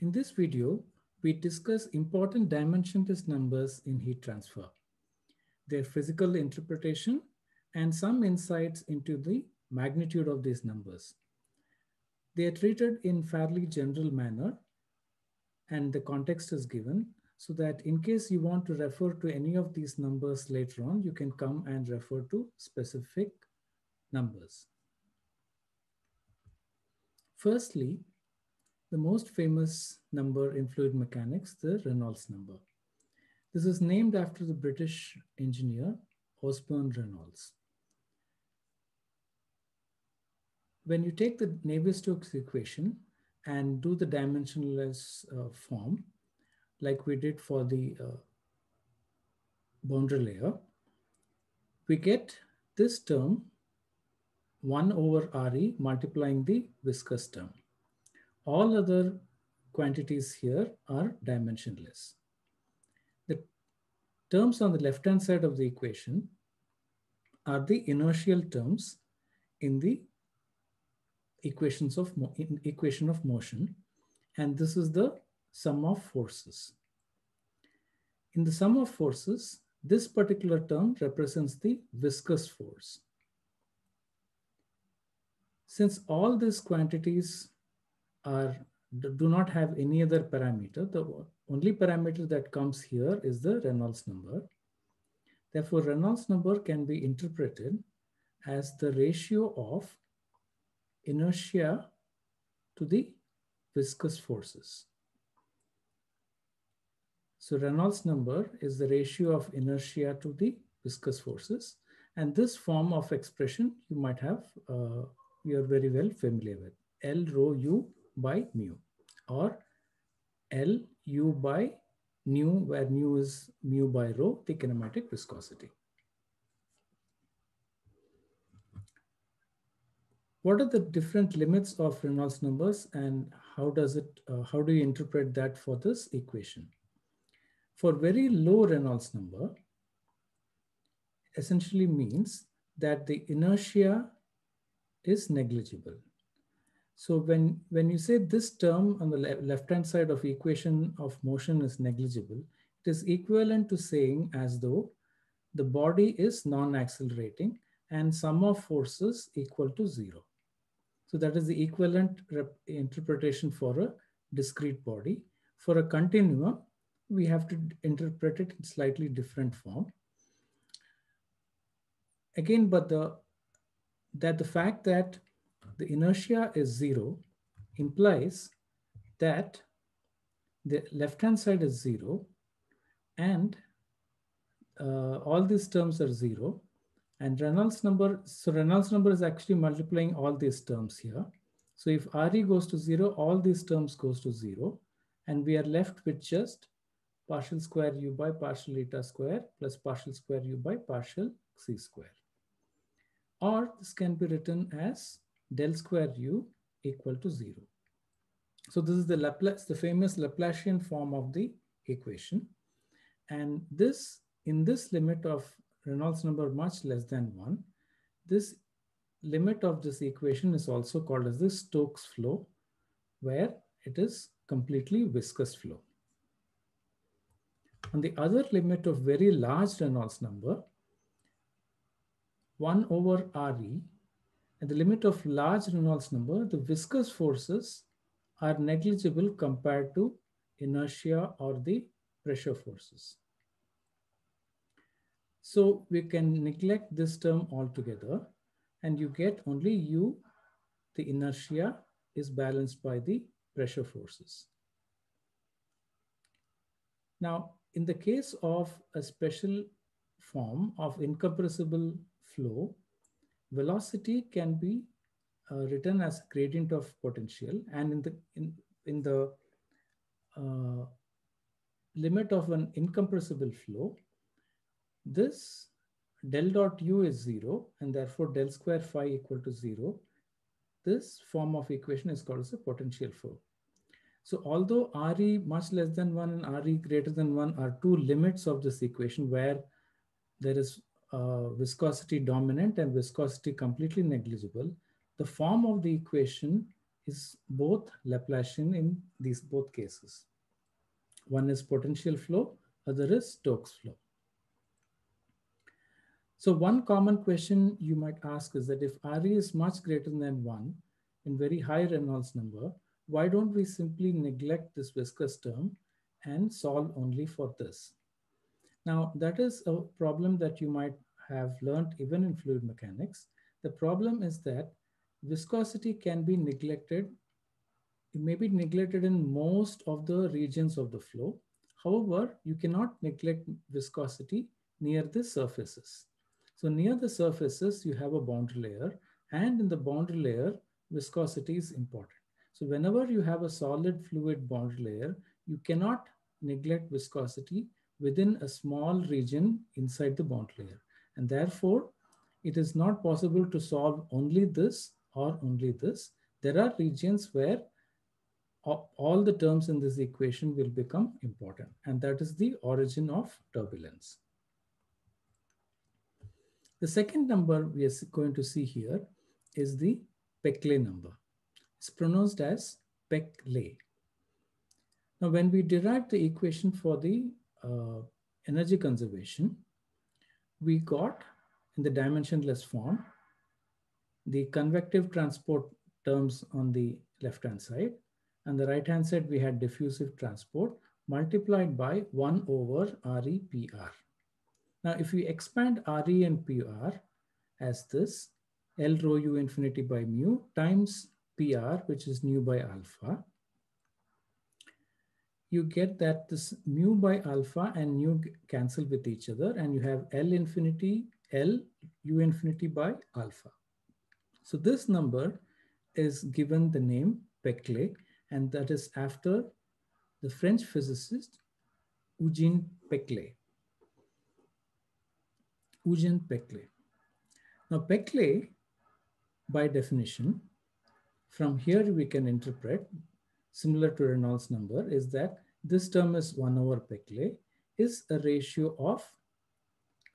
In this video, we discuss important dimensionless numbers in heat transfer, their physical interpretation, and some insights into the magnitude of these numbers. They are treated in fairly general manner and the context is given so that in case you want to refer to any of these numbers later on, you can come and refer to specific numbers. Firstly, the most famous number in fluid mechanics, the Reynolds number. This is named after the British engineer, Osborne Reynolds. When you take the Navier-Stokes equation and do the dimensionless uh, form, like we did for the uh, boundary layer, we get this term 1 over Re multiplying the viscous term. All other quantities here are dimensionless. The terms on the left-hand side of the equation are the inertial terms in the equations of equation of motion. And this is the sum of forces. In the sum of forces, this particular term represents the viscous force. Since all these quantities are do not have any other parameter. The only parameter that comes here is the Reynolds number. Therefore, Reynolds number can be interpreted as the ratio of inertia to the viscous forces. So Reynolds number is the ratio of inertia to the viscous forces. And this form of expression you might have, uh, you are very well familiar with, L rho U by mu or L U by nu, where nu is mu by rho, the kinematic viscosity. What are the different limits of Reynolds numbers and how does it, uh, how do you interpret that for this equation? For very low Reynolds number, essentially means that the inertia is negligible. So when, when you say this term on the le left-hand side of equation of motion is negligible, it is equivalent to saying as though the body is non-accelerating and sum of forces equal to zero. So that is the equivalent interpretation for a discrete body. For a continuum, we have to interpret it in slightly different form. Again, but the, that the fact that the inertia is zero implies that the left-hand side is zero and uh, all these terms are zero and Reynolds number, so Reynolds number is actually multiplying all these terms here. So if RE goes to zero, all these terms goes to zero and we are left with just partial square u by partial eta square plus partial square u by partial c square. Or this can be written as del square u equal to zero. So this is the Laplace, the famous Laplacian form of the equation. And this, in this limit of Reynolds number much less than one, this limit of this equation is also called as the Stokes flow, where it is completely viscous flow. On the other limit of very large Reynolds number, 1 over RE at the limit of large Reynolds number, the viscous forces are negligible compared to inertia or the pressure forces. So we can neglect this term altogether and you get only U, the inertia is balanced by the pressure forces. Now, in the case of a special form of incompressible flow, velocity can be uh, written as gradient of potential and in the in, in the uh, limit of an incompressible flow this del dot u is zero and therefore del square phi equal to zero this form of equation is called as a potential flow so although RE much less than one and RE greater than one are two limits of this equation where there is uh, viscosity dominant and viscosity completely negligible, the form of the equation is both Laplacian in these both cases. One is potential flow, other is Stokes flow. So one common question you might ask is that if RE is much greater than one in very high Reynolds number, why don't we simply neglect this viscous term and solve only for this? Now, that is a problem that you might have learned even in fluid mechanics. The problem is that viscosity can be neglected. It may be neglected in most of the regions of the flow. However, you cannot neglect viscosity near the surfaces. So near the surfaces, you have a boundary layer and in the boundary layer, viscosity is important. So whenever you have a solid fluid boundary layer, you cannot neglect viscosity within a small region inside the bond layer. And therefore, it is not possible to solve only this or only this. There are regions where all the terms in this equation will become important. And that is the origin of turbulence. The second number we are going to see here is the Peclet number. It's pronounced as Peclet. Now, when we derived the equation for the uh, energy conservation, we got in the dimensionless form the convective transport terms on the left-hand side. And the right-hand side, we had diffusive transport multiplied by 1 over REPR. Now, if we expand RE and PR as this, L rho u infinity by mu times PR, which is nu by alpha, you get that this mu by alpha and nu cancel with each other and you have L infinity, L u infinity by alpha. So this number is given the name Peclet and that is after the French physicist Eugene Peclet. Eugene Peclet. Now Peclet by definition, from here we can interpret similar to Reynolds number is that this term is 1 over Peclet is a ratio of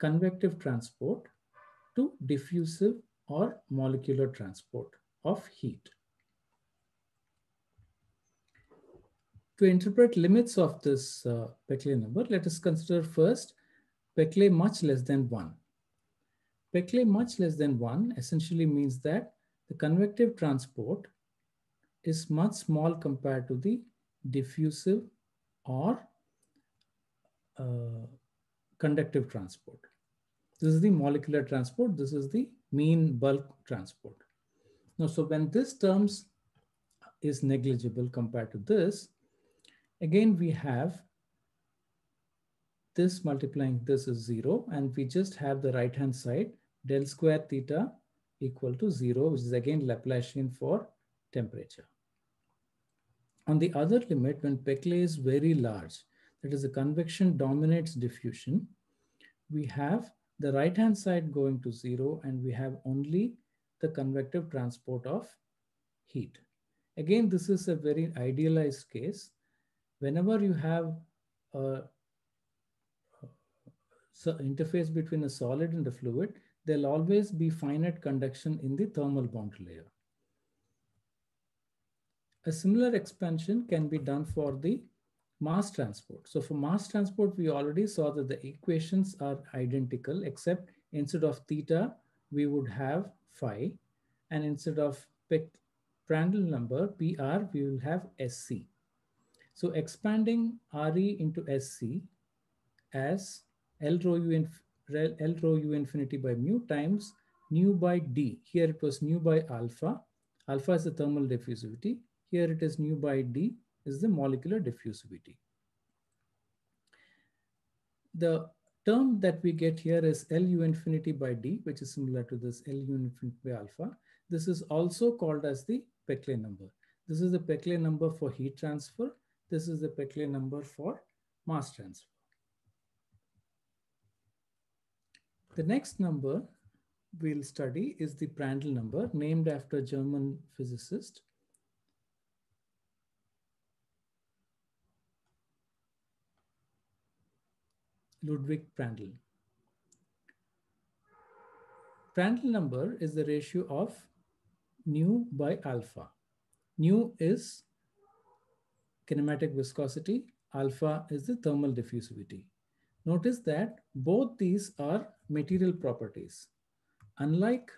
convective transport to diffusive or molecular transport of heat. To interpret limits of this uh, Peclet number, let us consider first Peclet much less than 1. Peclet much less than 1 essentially means that the convective transport is much small compared to the diffusive or uh, conductive transport. This is the molecular transport. This is the mean bulk transport. Now, so when this terms is negligible compared to this, again, we have this multiplying this is zero, and we just have the right-hand side del square theta equal to zero, which is again Laplacian for temperature. On the other limit, when Peclet is very large, that is the convection dominates diffusion, we have the right-hand side going to zero and we have only the convective transport of heat. Again, this is a very idealized case. Whenever you have a so interface between a solid and a fluid, there'll always be finite conduction in the thermal boundary layer. A similar expansion can be done for the mass transport. So for mass transport, we already saw that the equations are identical, except instead of theta, we would have phi. And instead of Prandtl number, PR, we will have SC. So expanding RE into SC as L rho U, inf L rho U infinity by mu times nu by D. Here it was nu by alpha. Alpha is the thermal diffusivity here it is nu by d is the molecular diffusivity. The term that we get here is LU infinity by D, which is similar to this LU infinity by alpha. This is also called as the Peclet number. This is the Peclet number for heat transfer. This is the Peclet number for mass transfer. The next number we'll study is the Prandtl number named after German physicist Ludwig Prandtl. Prandtl number is the ratio of nu by alpha. Nu is kinematic viscosity, alpha is the thermal diffusivity. Notice that both these are material properties. Unlike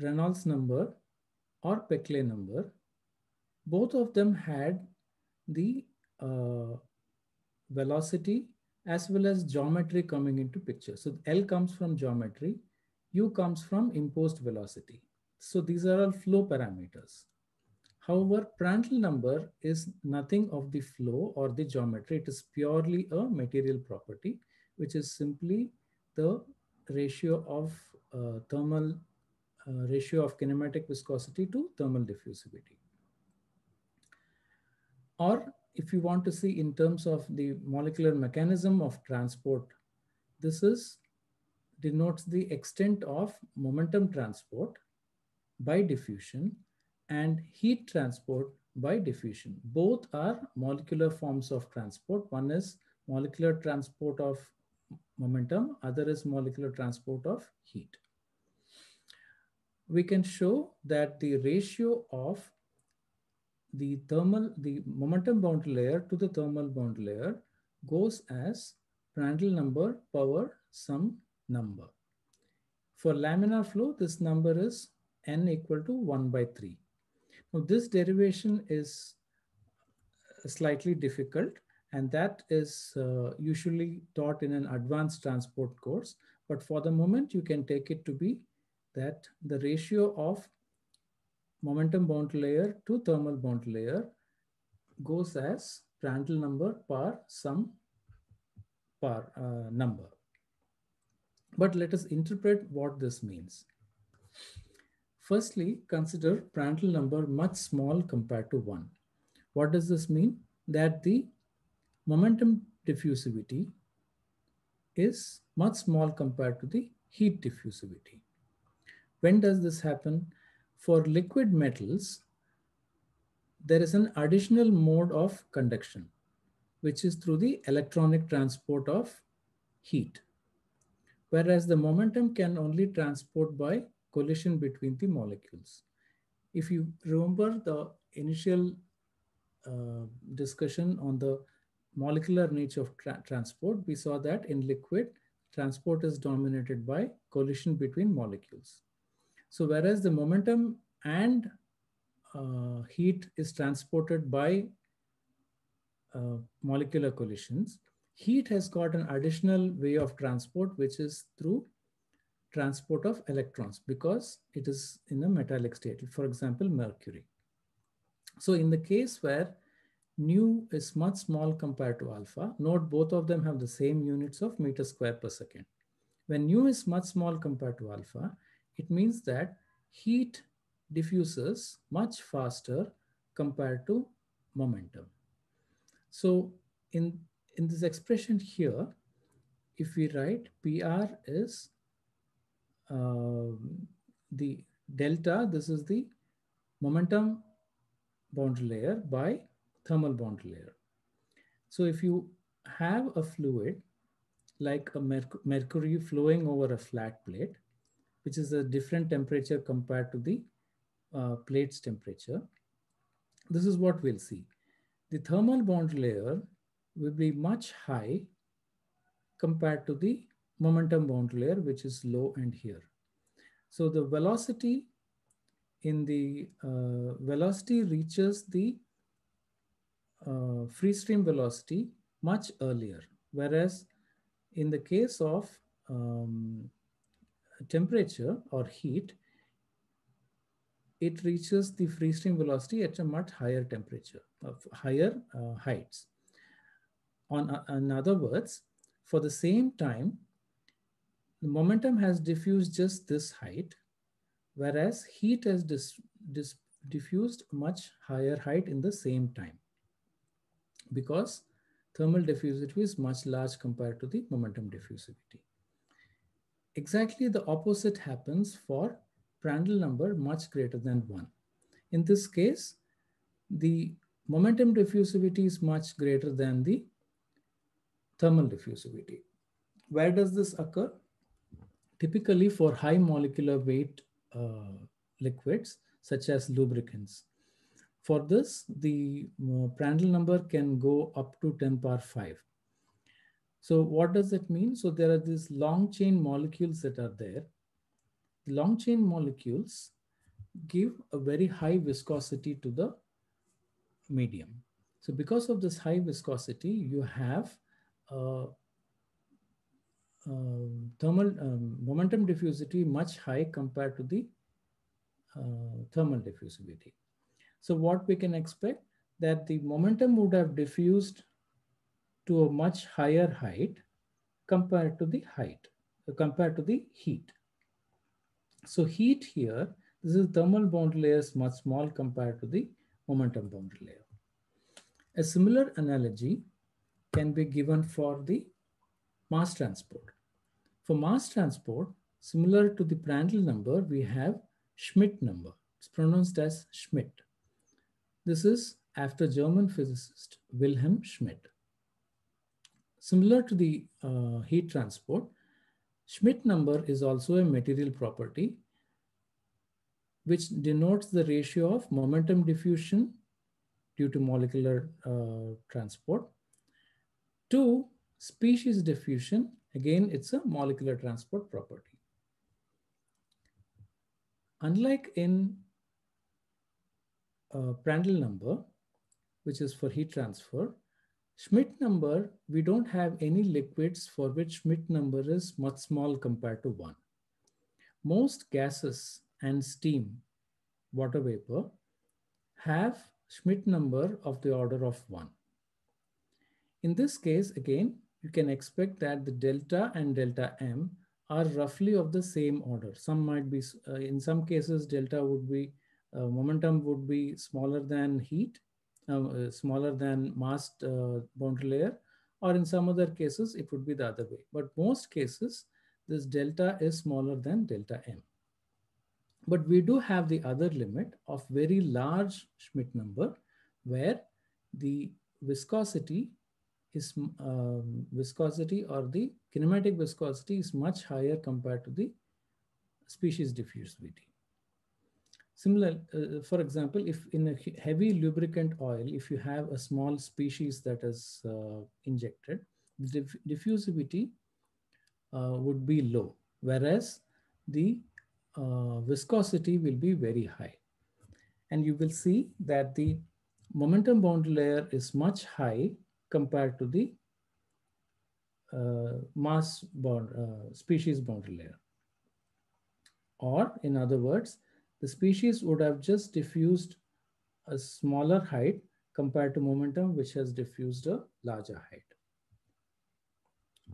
Reynolds number or Peclet number, both of them had the uh, velocity as well as geometry coming into picture. So L comes from geometry, U comes from imposed velocity. So these are all flow parameters. However, Prandtl number is nothing of the flow or the geometry. It is purely a material property, which is simply the ratio of uh, thermal uh, ratio of kinematic viscosity to thermal diffusivity. Or if you want to see in terms of the molecular mechanism of transport, this is denotes the extent of momentum transport by diffusion and heat transport by diffusion. Both are molecular forms of transport. One is molecular transport of momentum, other is molecular transport of heat. We can show that the ratio of the thermal, the momentum boundary layer to the thermal boundary layer goes as Prandtl number power some number. For laminar flow, this number is n equal to 1 by 3. Now this derivation is uh, slightly difficult and that is uh, usually taught in an advanced transport course. But for the moment, you can take it to be that the ratio of momentum bound layer to thermal bound layer goes as Prandtl number par some par uh, number. But let us interpret what this means. Firstly, consider Prandtl number much small compared to one. What does this mean? That the momentum diffusivity is much small compared to the heat diffusivity. When does this happen? for liquid metals, there is an additional mode of conduction, which is through the electronic transport of heat, whereas the momentum can only transport by collision between the molecules. If you remember the initial uh, discussion on the molecular nature of tra transport, we saw that in liquid, transport is dominated by collision between molecules. So whereas the momentum and uh, heat is transported by uh, molecular collisions, heat has got an additional way of transport, which is through transport of electrons because it is in a metallic state, for example, mercury. So in the case where nu is much small compared to alpha, note both of them have the same units of meter square per second. When nu is much small compared to alpha, it means that heat diffuses much faster compared to momentum. So in, in this expression here, if we write PR is uh, the delta, this is the momentum boundary layer by thermal boundary layer. So if you have a fluid like a merc mercury flowing over a flat plate, which is a different temperature compared to the uh, plate's temperature. This is what we'll see. The thermal bond layer will be much high compared to the momentum bond layer, which is low and here. So the velocity in the uh, velocity reaches the uh, free stream velocity much earlier, whereas in the case of um, temperature or heat, it reaches the free stream velocity at a much higher temperature, of higher uh, heights. On, uh, in other words, for the same time, the momentum has diffused just this height, whereas heat has dis, dis, diffused much higher height in the same time because thermal diffusivity is much large compared to the momentum diffusivity. Exactly the opposite happens for Prandtl number much greater than one. In this case, the momentum diffusivity is much greater than the thermal diffusivity. Where does this occur? Typically for high molecular weight uh, liquids, such as lubricants. For this, the uh, Prandtl number can go up to 10 power 5. So what does that mean? So there are these long chain molecules that are there. long chain molecules give a very high viscosity to the medium. So because of this high viscosity, you have a uh, uh, thermal um, momentum diffusivity much high compared to the uh, thermal diffusivity. So what we can expect that the momentum would have diffused to a much higher height compared to the height, compared to the heat. So heat here, this is thermal boundary layer is much small compared to the momentum boundary layer. A similar analogy can be given for the mass transport. For mass transport, similar to the Prandtl number, we have Schmidt number. It's pronounced as Schmidt. This is after German physicist Wilhelm Schmidt. Similar to the uh, heat transport, Schmidt number is also a material property which denotes the ratio of momentum diffusion due to molecular uh, transport to species diffusion. Again, it's a molecular transport property. Unlike in uh, Prandtl number, which is for heat transfer, Schmidt number, we don't have any liquids for which Schmidt number is much small compared to one. Most gases and steam, water vapor, have Schmidt number of the order of one. In this case, again, you can expect that the delta and delta M are roughly of the same order. Some might be, uh, in some cases, delta would be, uh, momentum would be smaller than heat, uh, smaller than mass uh, boundary layer, or in some other cases, it would be the other way. But most cases, this delta is smaller than delta M. But we do have the other limit of very large Schmidt number, where the viscosity is um, viscosity or the kinematic viscosity is much higher compared to the species diffusivity. Similar, uh, for example, if in a heavy lubricant oil, if you have a small species that is uh, injected, diff diffusivity uh, would be low, whereas the uh, viscosity will be very high. And you will see that the momentum bound layer is much high compared to the uh, mass uh, species boundary layer. Or in other words, the species would have just diffused a smaller height compared to momentum, which has diffused a larger height.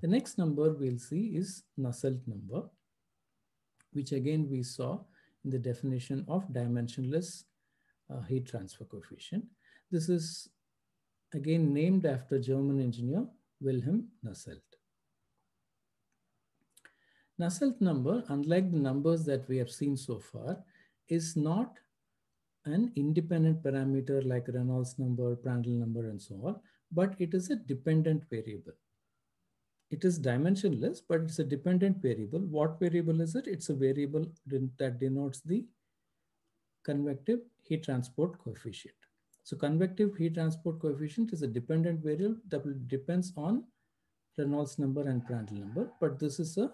The next number we'll see is Nusselt number, which again we saw in the definition of dimensionless uh, heat transfer coefficient. This is again named after German engineer Wilhelm Nusselt. Nusselt number, unlike the numbers that we have seen so far, is not an independent parameter like Reynolds number, Prandtl number, and so on, but it is a dependent variable. It is dimensionless, but it's a dependent variable. What variable is it? It's a variable that denotes the convective heat transport coefficient. So convective heat transport coefficient is a dependent variable that depends on Reynolds number and Prandtl number, but this is a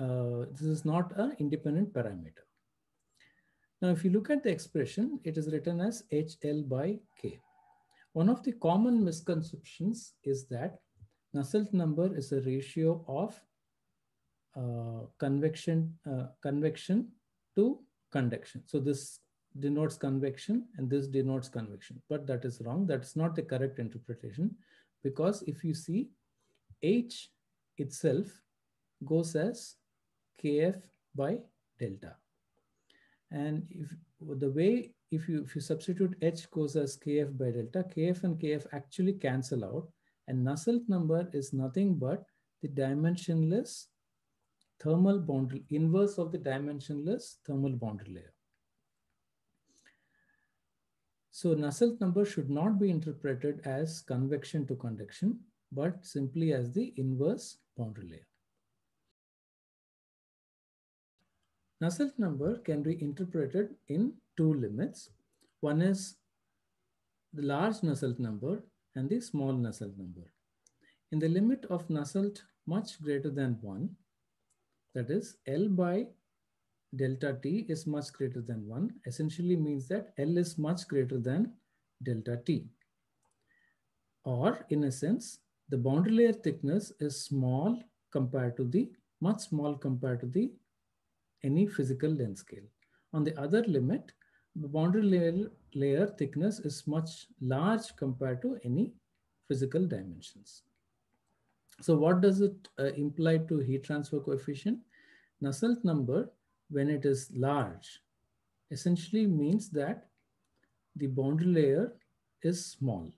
uh, this is not an independent parameter. Now, if you look at the expression, it is written as HL by K. One of the common misconceptions is that Nusselt number is a ratio of uh, convection, uh, convection to conduction. So this denotes convection and this denotes convection, but that is wrong. That's not the correct interpretation because if you see H itself goes as KF by delta. And if the way, if you, if you substitute H goes as Kf by delta, Kf and Kf actually cancel out. And Nusselt number is nothing but the dimensionless thermal boundary, inverse of the dimensionless thermal boundary layer. So Nusselt number should not be interpreted as convection to conduction, but simply as the inverse boundary layer. Nusselt number can be interpreted in two limits. One is the large Nusselt number and the small Nusselt number. In the limit of Nusselt much greater than 1, that is L by delta T is much greater than 1, essentially means that L is much greater than delta T. Or in a sense, the boundary layer thickness is small compared to the, much small compared to the any physical length scale. On the other limit, the boundary layer, layer thickness is much large compared to any physical dimensions. So what does it uh, imply to heat transfer coefficient? Nusselt number, when it is large, essentially means that the boundary layer is small.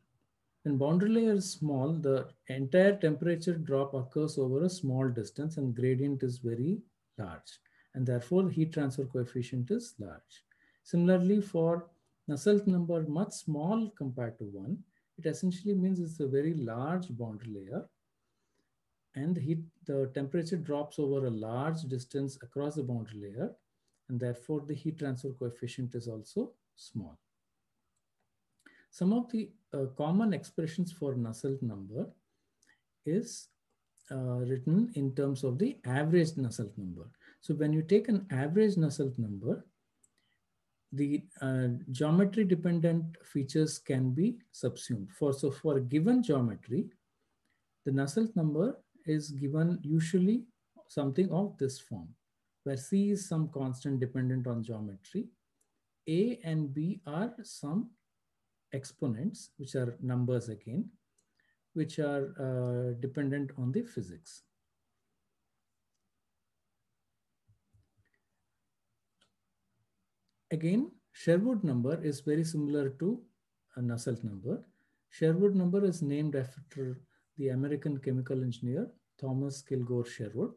When boundary layer is small, the entire temperature drop occurs over a small distance and gradient is very large and therefore the heat transfer coefficient is large. Similarly, for Nusselt number much small compared to one, it essentially means it's a very large boundary layer and heat, the temperature drops over a large distance across the boundary layer and therefore the heat transfer coefficient is also small. Some of the uh, common expressions for Nusselt number is uh, written in terms of the average Nusselt number. So when you take an average Nusselt number, the uh, geometry dependent features can be subsumed. For, so for a given geometry, the Nusselt number is given usually something of this form, where C is some constant dependent on geometry. A and B are some exponents, which are numbers again, which are uh, dependent on the physics. Again, Sherwood number is very similar to a Nusselt number. Sherwood number is named after the American chemical engineer Thomas Kilgore Sherwood.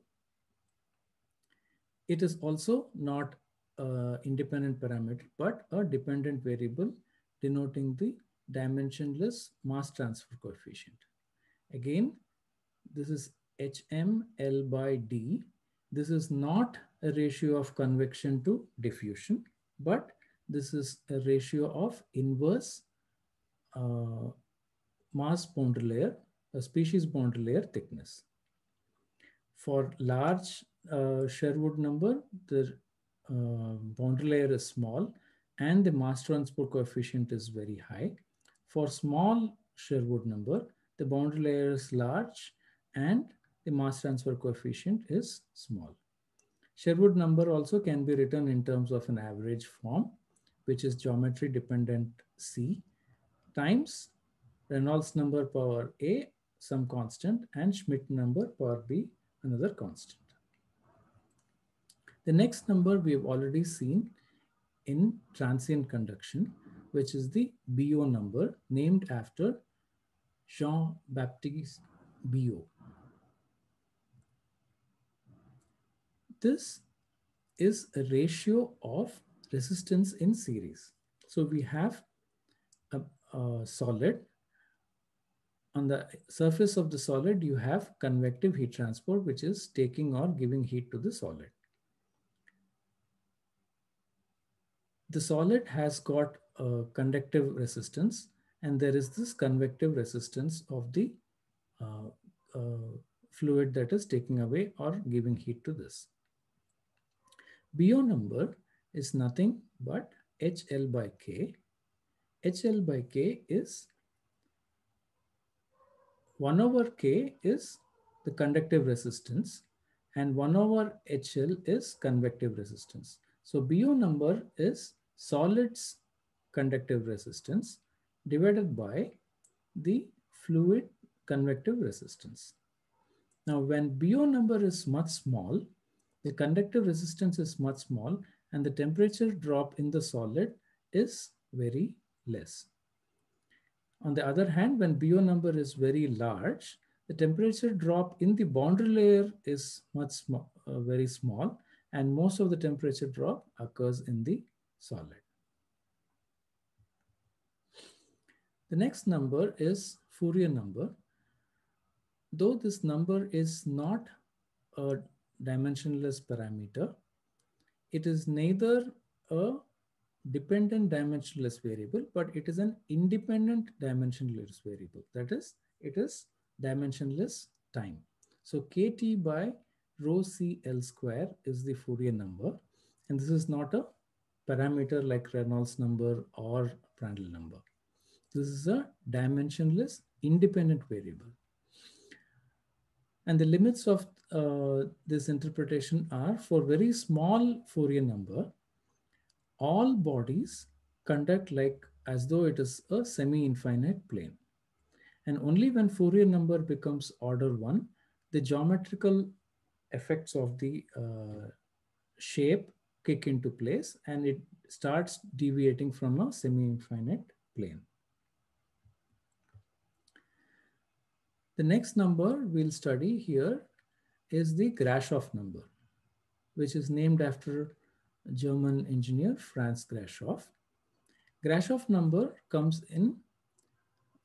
It is also not an independent parameter, but a dependent variable denoting the dimensionless mass transfer coefficient. Again, this is HML by D. This is not a ratio of convection to diffusion but this is a ratio of inverse uh, mass boundary layer, a species boundary layer thickness. For large uh, Sherwood number, the uh, boundary layer is small and the mass transport coefficient is very high. For small Sherwood number, the boundary layer is large and the mass transfer coefficient is small. Sherwood number also can be written in terms of an average form, which is geometry dependent C times Reynolds number power A, some constant, and Schmidt number power B, another constant. The next number we have already seen in transient conduction, which is the BO number named after Jean-Baptiste BO. This is a ratio of resistance in series. So we have a, a solid. On the surface of the solid, you have convective heat transport, which is taking or giving heat to the solid. The solid has got a conductive resistance, and there is this convective resistance of the uh, uh, fluid that is taking away or giving heat to this. BO number is nothing but HL by K. HL by K is 1 over K is the conductive resistance and 1 over HL is convective resistance. So BO number is solids conductive resistance divided by the fluid convective resistance. Now when BO number is much small, the conductive resistance is much small and the temperature drop in the solid is very less. On the other hand, when BO number is very large, the temperature drop in the boundary layer is much sm uh, very small and most of the temperature drop occurs in the solid. The next number is Fourier number. Though this number is not a dimensionless parameter. It is neither a dependent dimensionless variable, but it is an independent dimensionless variable. That is, it is dimensionless time. So kt by rho cl square is the Fourier number. And this is not a parameter like Reynolds number or Prandtl number. This is a dimensionless independent variable. And the limits of uh, this interpretation are for very small Fourier number, all bodies conduct like as though it is a semi-infinite plane. And only when Fourier number becomes order one, the geometrical effects of the uh, shape kick into place and it starts deviating from a semi-infinite plane. The next number we'll study here is the Grashof number, which is named after German engineer Franz Grashof. Grashof number comes in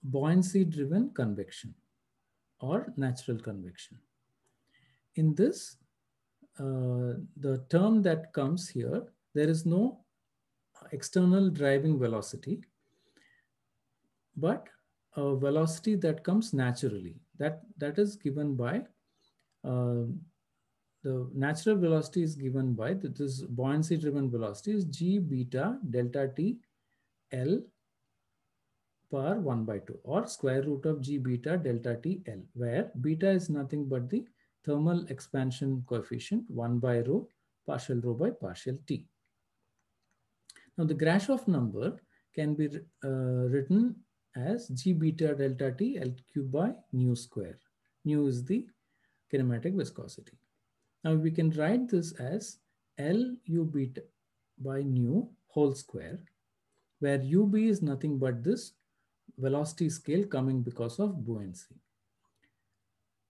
buoyancy driven convection or natural convection. In this, uh, the term that comes here, there is no external driving velocity, but a velocity that comes naturally. That, that is given by uh, the natural velocity is given by this buoyancy driven velocity is g beta delta t l per 1 by 2 or square root of g beta delta t l where beta is nothing but the thermal expansion coefficient 1 by rho partial rho by partial t. Now the Grashof number can be uh, written as g beta delta t l cube by nu square. Nu is the kinematic viscosity. Now we can write this as L u beta by nu whole square, where ub is nothing but this velocity scale coming because of buoyancy.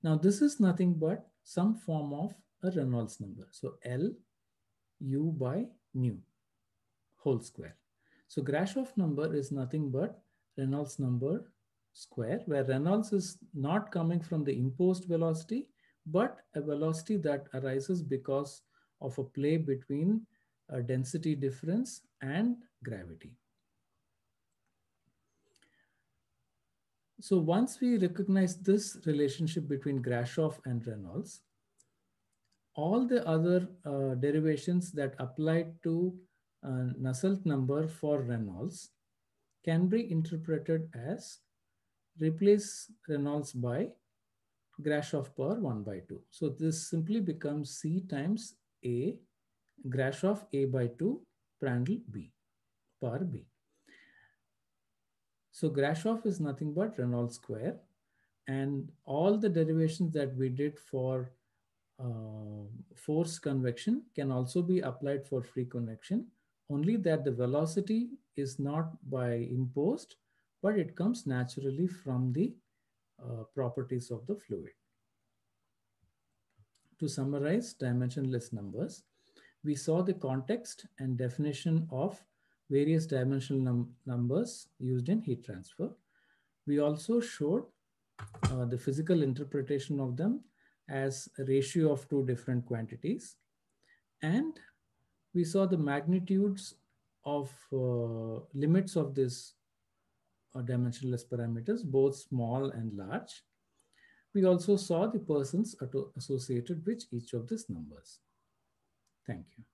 Now this is nothing but some form of a Reynolds number. So L u by nu whole square. So Grashof number is nothing but Reynolds number square, where Reynolds is not coming from the imposed velocity, but a velocity that arises because of a play between a density difference and gravity. So once we recognize this relationship between Grashof and Reynolds, all the other uh, derivations that applied to uh, Nusselt number for Reynolds can be interpreted as replace Reynolds by Grashof power 1 by 2. So this simply becomes C times A, Grashof of A by 2, Prandtl B, power B. So Grashof is nothing but Reynolds square. And all the derivations that we did for uh, force convection can also be applied for free convection, only that the velocity is not by imposed, but it comes naturally from the uh, properties of the fluid. To summarize dimensionless numbers, we saw the context and definition of various dimensional num numbers used in heat transfer. We also showed uh, the physical interpretation of them as a ratio of two different quantities. And we saw the magnitudes of uh, limits of this or dimensionless parameters, both small and large. We also saw the persons associated with each of these numbers. Thank you.